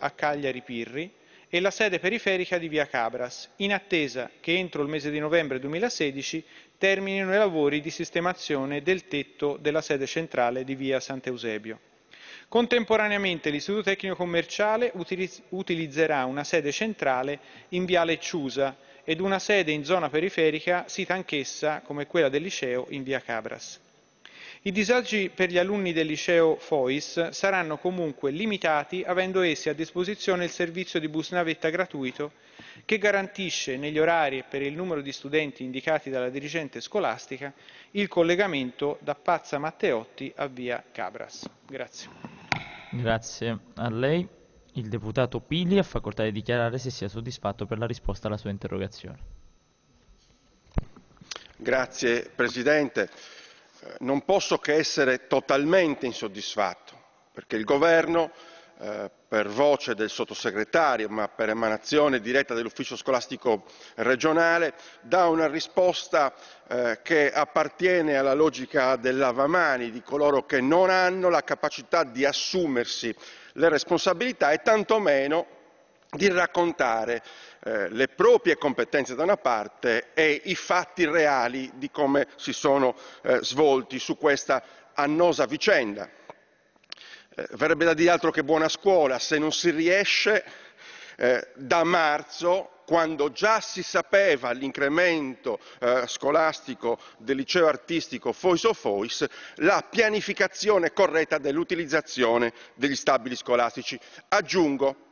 a Cagliari Pirri e la sede periferica di via Cabras, in attesa che entro il mese di novembre 2016 terminino i lavori di sistemazione del tetto della sede centrale di via Sant'Eusebio. Contemporaneamente l'Istituto Tecnico Commerciale utilizzerà una sede centrale in Viale Ciusa ed una sede in zona periferica sita anch'essa, come quella del liceo, in via Cabras. I disagi per gli alunni del liceo FOIS saranno comunque limitati avendo essi a disposizione il servizio di bus navetta gratuito che garantisce negli orari e per il numero di studenti indicati dalla dirigente scolastica il collegamento da Pazza Matteotti a via Cabras. Grazie. Grazie a lei. Il deputato Pili ha facoltà di dichiarare se sia soddisfatto per la risposta alla sua interrogazione. Grazie Presidente. Eh, non posso che essere totalmente insoddisfatto, perché il Governo, eh, per voce del sottosegretario, ma per emanazione diretta dell'ufficio scolastico regionale, dà una risposta eh, che appartiene alla logica dell'avamani, di coloro che non hanno la capacità di assumersi le responsabilità e tantomeno di raccontare eh, le proprie competenze da una parte e i fatti reali di come si sono eh, svolti su questa annosa vicenda. Eh, verrebbe da dire altro che buona scuola, se non si riesce eh, da marzo, quando già si sapeva l'incremento eh, scolastico del liceo artistico Fois o Fois, la pianificazione corretta dell'utilizzazione degli stabili scolastici. Aggiungo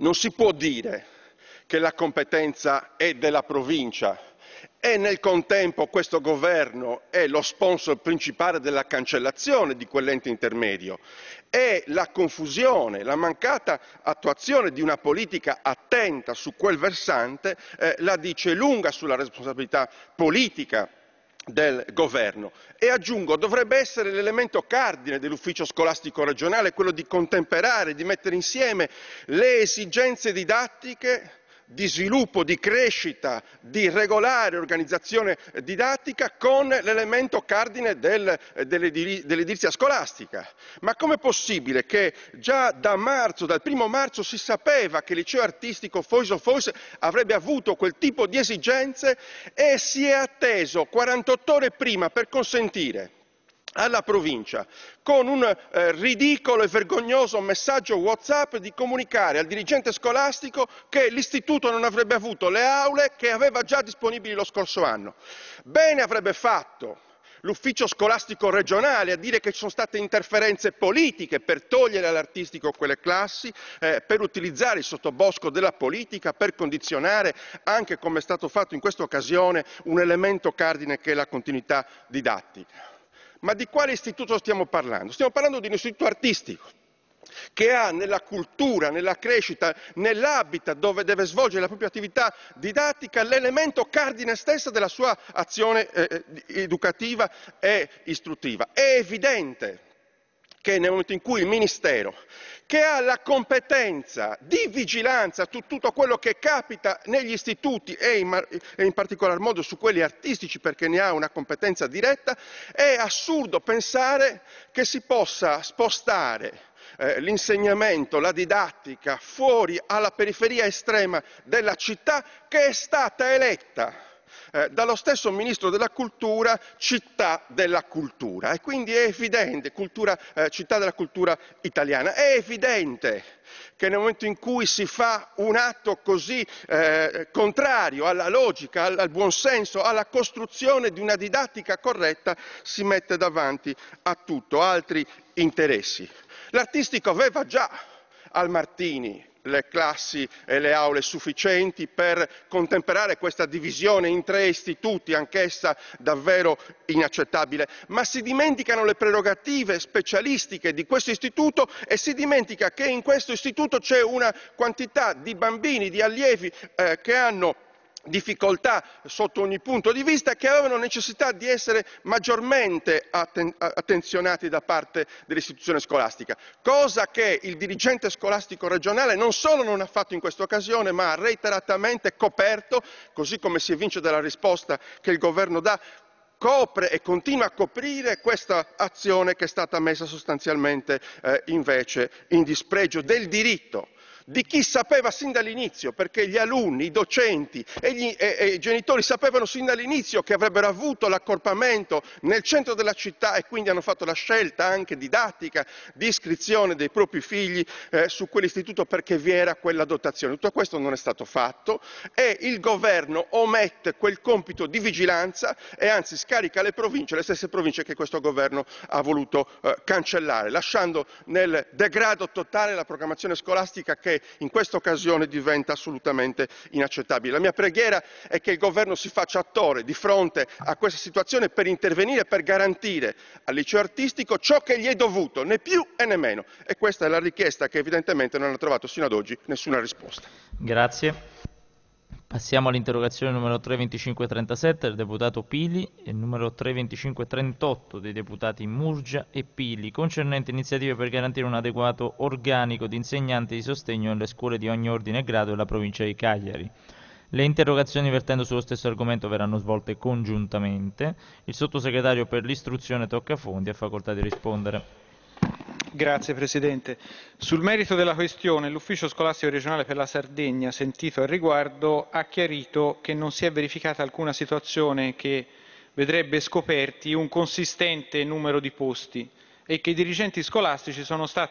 non si può dire che la competenza è della provincia e nel contempo questo governo è lo sponsor principale della cancellazione di quell'ente intermedio. È la confusione, la mancata attuazione di una politica attenta su quel versante eh, la dice lunga sulla responsabilità politica del governo e aggiungo dovrebbe essere l'elemento cardine dell'ufficio scolastico regionale quello di contemperare di mettere insieme le esigenze didattiche di sviluppo, di crescita, di regolare organizzazione didattica con l'elemento cardine del, eh, dell'edilizia scolastica. Ma com'è possibile che già da marzo, dal primo marzo, si sapeva che il liceo artistico Foiso Fois avrebbe avuto quel tipo di esigenze e si è atteso 48 ore prima per consentire alla provincia con un eh, ridicolo e vergognoso messaggio WhatsApp di comunicare al dirigente scolastico che l'istituto non avrebbe avuto le aule che aveva già disponibili lo scorso anno. Bene avrebbe fatto l'ufficio scolastico regionale a dire che ci sono state interferenze politiche per togliere all'artistico quelle classi, eh, per utilizzare il sottobosco della politica, per condizionare anche come è stato fatto in questa occasione un elemento cardine che è la continuità didattica. Ma di quale istituto stiamo parlando? Stiamo parlando di un istituto artistico che ha nella cultura, nella crescita, nell'habitat dove deve svolgere la propria attività didattica l'elemento cardine stesso della sua azione eh, eh, educativa e istruttiva. È evidente che nel momento in cui il Ministero, che ha la competenza di vigilanza su tutto quello che capita negli istituti e in, particolar modo su quelli artistici perché ne ha una competenza diretta, è assurdo pensare che si possa spostare eh, l'insegnamento, la didattica fuori alla periferia estrema della città che è stata eletta eh, dallo stesso Ministro della Cultura città della cultura e quindi è evidente, cultura, eh, città della cultura italiana, è evidente che nel momento in cui si fa un atto così eh, contrario alla logica, al, al buonsenso, alla costruzione di una didattica corretta, si mette davanti a tutto, altri interessi. L'artistico aveva già al Martini le classi e le aule sufficienti per contemperare questa divisione in tre istituti, anch'essa davvero inaccettabile, ma si dimenticano le prerogative specialistiche di questo istituto e si dimentica che in questo istituto c'è una quantità di bambini, di allievi eh, che hanno difficoltà sotto ogni punto di vista e che avevano necessità di essere maggiormente attenzionati da parte dell'istituzione scolastica, cosa che il dirigente scolastico regionale non solo non ha fatto in questa occasione, ma ha reiteratamente coperto, così come si evince dalla risposta che il governo dà, copre e continua a coprire questa azione che è stata messa sostanzialmente eh, invece in dispregio del diritto di chi sapeva sin dall'inizio, perché gli alunni, i docenti e, gli, e, e i genitori sapevano sin dall'inizio che avrebbero avuto l'accorpamento nel centro della città e quindi hanno fatto la scelta anche didattica di iscrizione dei propri figli eh, su quell'istituto perché vi era quella dotazione. Tutto questo non è stato fatto e il governo omette quel compito di vigilanza e anzi scarica le province, le stesse province che questo governo ha voluto eh, cancellare, lasciando nel degrado totale la programmazione scolastica che in questa occasione diventa assolutamente inaccettabile. La mia preghiera è che il governo si faccia attore di fronte a questa situazione per intervenire, per garantire al liceo artistico ciò che gli è dovuto, né più e né meno. E questa è la richiesta che evidentemente non ha trovato sino ad oggi nessuna risposta. Grazie. Passiamo all'interrogazione numero 32537 del deputato Pili e numero 32538 dei deputati Murgia e Pili concernente iniziative per garantire un adeguato organico di insegnanti di sostegno nelle scuole di ogni ordine e grado della provincia di Cagliari. Le interrogazioni vertendo sullo stesso argomento verranno svolte congiuntamente. Il sottosegretario per l'istruzione Toccafondi ha facoltà di rispondere. Grazie Presidente. Sul merito della questione, l'Ufficio scolastico regionale per la Sardegna, sentito al riguardo, ha chiarito che non si è verificata alcuna situazione che vedrebbe scoperti un consistente numero di posti e che i dirigenti scolastici sono stati